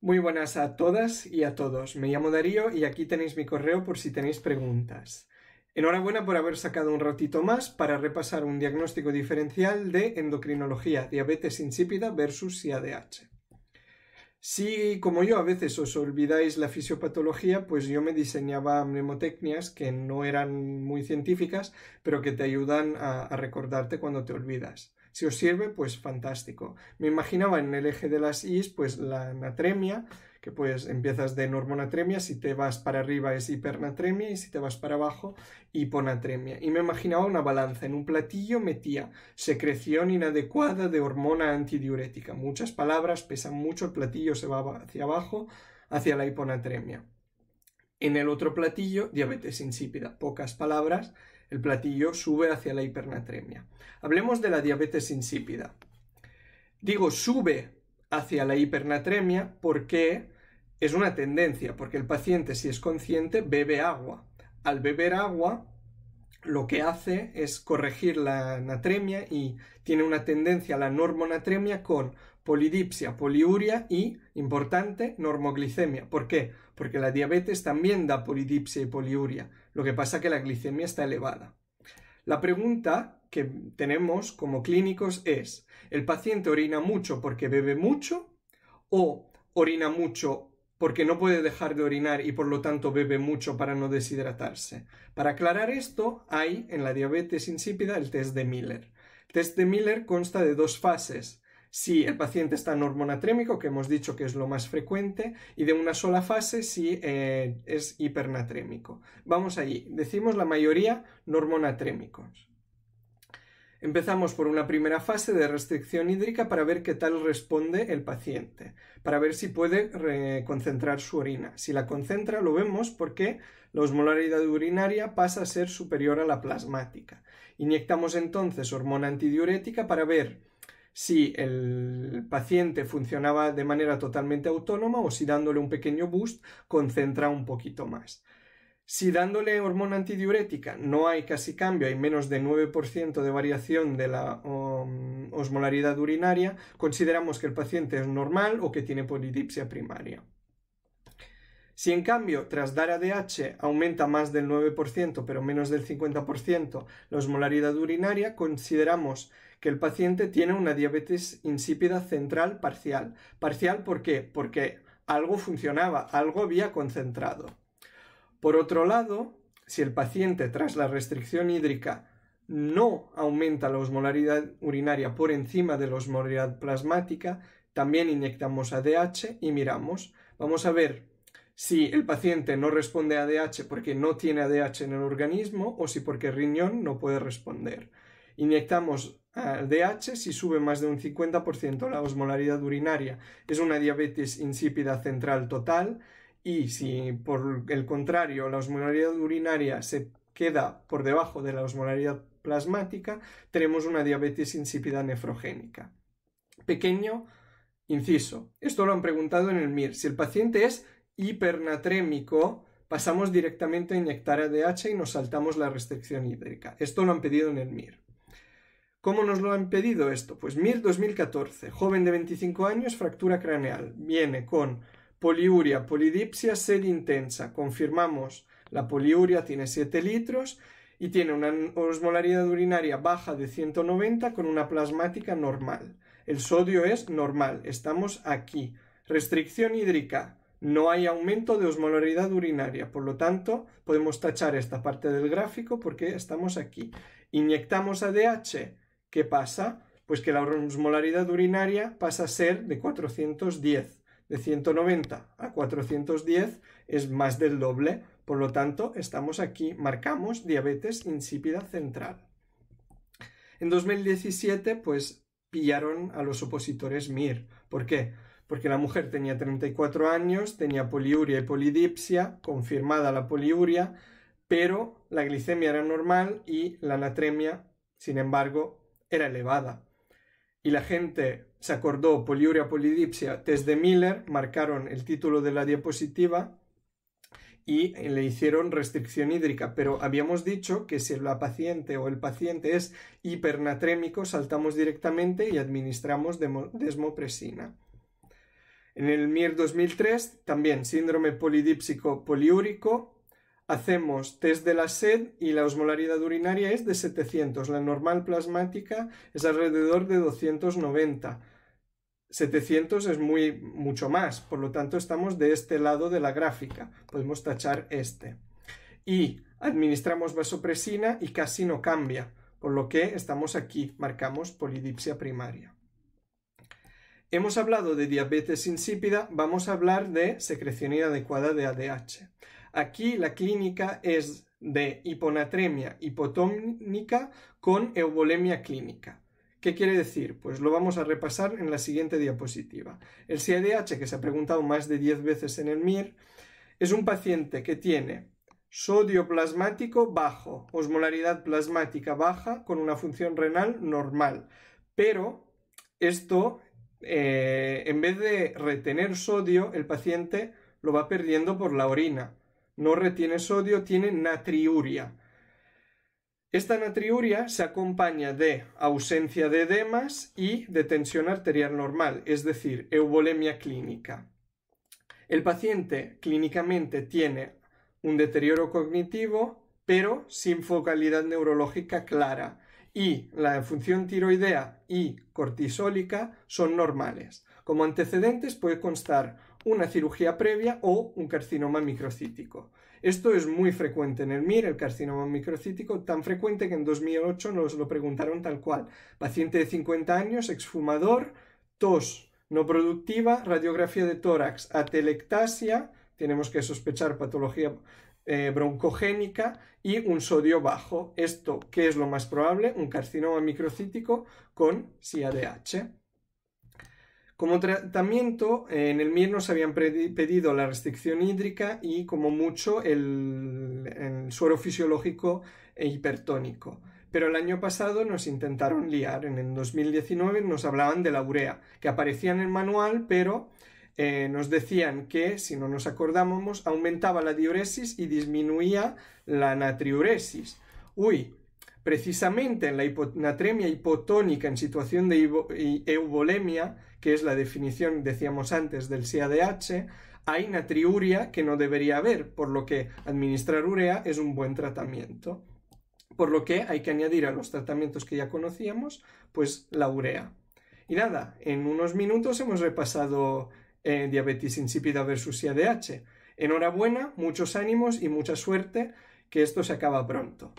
Muy buenas a todas y a todos. Me llamo Darío y aquí tenéis mi correo por si tenéis preguntas. Enhorabuena por haber sacado un ratito más para repasar un diagnóstico diferencial de endocrinología, diabetes insípida versus IADH. Si, como yo, a veces os olvidáis la fisiopatología, pues yo me diseñaba mnemotecnias que no eran muy científicas, pero que te ayudan a recordarte cuando te olvidas. Si os sirve, pues fantástico. Me imaginaba en el eje de las Is, pues la natremia, que pues empiezas de normonatremia, si te vas para arriba es hipernatremia y si te vas para abajo hiponatremia. Y me imaginaba una balanza, en un platillo metía secreción inadecuada de hormona antidiurética. Muchas palabras, pesan mucho, el platillo se va hacia abajo, hacia la hiponatremia. En el otro platillo, diabetes insípida, pocas palabras, el platillo sube hacia la hipernatremia. Hablemos de la diabetes insípida. Digo sube hacia la hipernatremia porque es una tendencia, porque el paciente si es consciente bebe agua. Al beber agua lo que hace es corregir la natremia y tiene una tendencia a la normonatremia con polidipsia, poliuria y, importante, normoglicemia. ¿Por qué? Porque la diabetes también da polidipsia y poliuria, lo que pasa que la glicemia está elevada. La pregunta que tenemos como clínicos es, ¿el paciente orina mucho porque bebe mucho o orina mucho porque no puede dejar de orinar y por lo tanto bebe mucho para no deshidratarse. Para aclarar esto, hay en la diabetes insípida el test de Miller. El test de Miller consta de dos fases si el paciente está en hormonatrémico, que hemos dicho que es lo más frecuente, y de una sola fase si eh, es hipernatrémico. Vamos allí. Decimos la mayoría normonatrémicos. Empezamos por una primera fase de restricción hídrica para ver qué tal responde el paciente, para ver si puede concentrar su orina. Si la concentra lo vemos porque la osmolaridad urinaria pasa a ser superior a la plasmática. Inyectamos entonces hormona antidiurética para ver si el paciente funcionaba de manera totalmente autónoma o si dándole un pequeño boost concentra un poquito más. Si dándole hormona antidiurética no hay casi cambio, hay menos de 9% de variación de la um, osmolaridad urinaria, consideramos que el paciente es normal o que tiene polidipsia primaria. Si en cambio, tras dar ADH aumenta más del 9%, pero menos del 50% la osmolaridad urinaria, consideramos que el paciente tiene una diabetes insípida central parcial. Parcial ¿por Porque algo funcionaba, algo había concentrado. Por otro lado, si el paciente tras la restricción hídrica no aumenta la osmolaridad urinaria por encima de la osmolaridad plasmática, también inyectamos ADH y miramos. Vamos a ver si el paciente no responde a ADH porque no tiene ADH en el organismo o si porque riñón no puede responder. Inyectamos DH si sube más de un 50% la osmolaridad urinaria. Es una diabetes insípida central total y si por el contrario la osmolaridad urinaria se queda por debajo de la osmolaridad plasmática, tenemos una diabetes insípida nefrogénica. Pequeño inciso. Esto lo han preguntado en el MIR. Si el paciente es hipernatrémico, pasamos directamente a inyectar DH y nos saltamos la restricción hídrica. Esto lo han pedido en el MIR. ¿Cómo nos lo han pedido esto? Pues MIR 2014, joven de 25 años, fractura craneal. Viene con poliuria, polidipsia, sed intensa. Confirmamos, la poliuria tiene 7 litros y tiene una osmolaridad urinaria baja de 190 con una plasmática normal. El sodio es normal, estamos aquí. Restricción hídrica, no hay aumento de osmolaridad urinaria, por lo tanto podemos tachar esta parte del gráfico porque estamos aquí. Inyectamos ADH, ¿Qué pasa? Pues que la osmolaridad urinaria pasa a ser de 410. De 190 a 410 es más del doble, por lo tanto estamos aquí, marcamos diabetes insípida central. En 2017 pues pillaron a los opositores MIR. ¿Por qué? Porque la mujer tenía 34 años, tenía poliuria y polidipsia, confirmada la poliuria, pero la glicemia era normal y la anatremia, sin embargo, era elevada. Y la gente se acordó poliuria, polidipsia, test de Miller, marcaron el título de la diapositiva y le hicieron restricción hídrica. Pero habíamos dicho que si la paciente o el paciente es hipernatrémico, saltamos directamente y administramos desmopresina. En el MIR 2003, también síndrome polidípsico poliúrico, Hacemos test de la sed y la osmolaridad urinaria es de 700. La normal plasmática es alrededor de 290. 700 es muy, mucho más, por lo tanto estamos de este lado de la gráfica. Podemos tachar este. Y administramos vasopresina y casi no cambia, por lo que estamos aquí, marcamos polidipsia primaria. Hemos hablado de diabetes insípida, vamos a hablar de secreción inadecuada de ADH. Aquí la clínica es de hiponatremia hipotónica con eubolemia clínica. ¿Qué quiere decir? Pues lo vamos a repasar en la siguiente diapositiva. El CIDH, que se ha preguntado más de 10 veces en el MIR, es un paciente que tiene sodio plasmático bajo, osmolaridad plasmática baja, con una función renal normal. Pero esto, eh, en vez de retener sodio, el paciente lo va perdiendo por la orina no retiene sodio, tiene natriuria. Esta natriuria se acompaña de ausencia de edemas y de tensión arterial normal, es decir, eubolemia clínica. El paciente clínicamente tiene un deterioro cognitivo, pero sin focalidad neurológica clara, y la función tiroidea y cortisólica son normales. Como antecedentes puede constar una cirugía previa o un carcinoma microcítico. Esto es muy frecuente en el MIR, el carcinoma microcítico, tan frecuente que en 2008 nos lo preguntaron tal cual. Paciente de 50 años, exfumador, tos no productiva, radiografía de tórax, atelectasia, tenemos que sospechar patología eh, broncogénica y un sodio bajo. Esto, ¿qué es lo más probable? Un carcinoma microcítico con SIADH. Como tratamiento, eh, en el MIR nos habían pedido la restricción hídrica y como mucho el, suero fisiológico e hipertónico. Pero el año pasado nos intentaron liar. En el 2019 nos hablaban de la urea, que aparecía en el manual, pero eh, nos decían que, si no nos acordábamos, aumentaba la diuresis y disminuía la natriuresis. Uy, precisamente en la natremia hipotónica en situación de euvolemia, que es la definición, decíamos antes, del SIADH, hay natriuria que no debería haber, por lo que administrar urea es un buen tratamiento. Por lo que hay que añadir a los tratamientos que ya conocíamos, pues la urea. Y nada, en unos minutos hemos repasado eh, diabetes insípida versus SIADH. Enhorabuena, muchos ánimos y mucha suerte, que esto se acaba pronto.